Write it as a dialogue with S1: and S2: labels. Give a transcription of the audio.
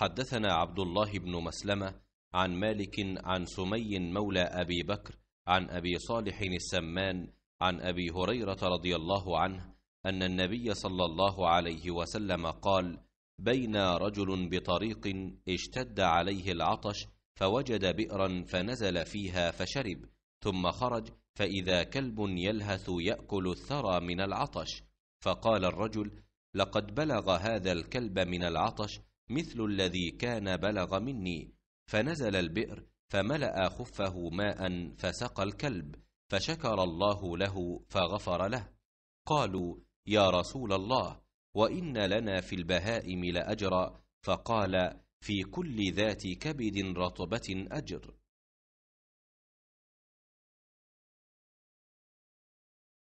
S1: حدثنا عبد الله بن مسلمة
S2: عن مالك عن سمي مولى أبي بكر عن أبي صالح السمان عن أبي هريرة رضي الله عنه أن النبي صلى الله عليه وسلم قال بين رجل بطريق اشتد عليه العطش فوجد بئرا فنزل فيها فشرب ثم خرج فإذا كلب يلهث يأكل الثرى من العطش فقال الرجل لقد بلغ هذا الكلب من العطش مثل الذي كان بلغ مني فنزل البئر فملا خفه ماء فسقى الكلب فشكر الله له فغفر له قالوا يا رسول الله وان لنا في البهائم لاجرا فقال في كل ذات كبد
S1: رطبه اجر